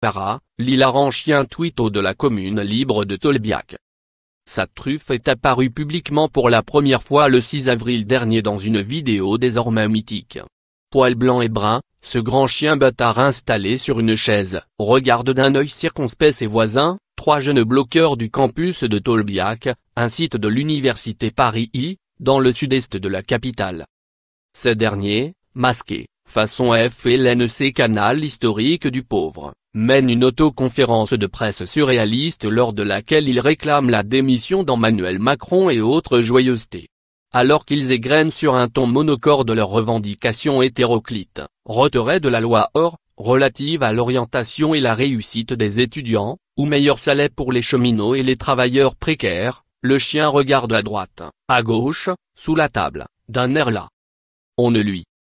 Para, l'hilarant chien Twito de la commune libre de Tolbiac. Sa truffe est apparue publiquement pour la première fois le 6 avril dernier dans une vidéo désormais mythique. Poil blanc et brun, ce grand chien bâtard installé sur une chaise, regarde d'un œil circonspect ses voisins, trois jeunes bloqueurs du campus de Tolbiac, un site de l'université Paris-I, dans le sud-est de la capitale. Ces derniers, masqués, façon FLNC Canal historique du pauvre, mène une autoconférence de presse surréaliste lors de laquelle il réclame la démission d'Emmanuel Macron et autres joyeusetés. Alors qu'ils égrènent sur un ton monocorde leurs revendications hétéroclites, retrait de la loi OR, relative à l'orientation et la réussite des étudiants, ou meilleur salaire pour les cheminots et les travailleurs précaires, le chien regarde à droite, à gauche, sous la table, d'un air là. On ne lui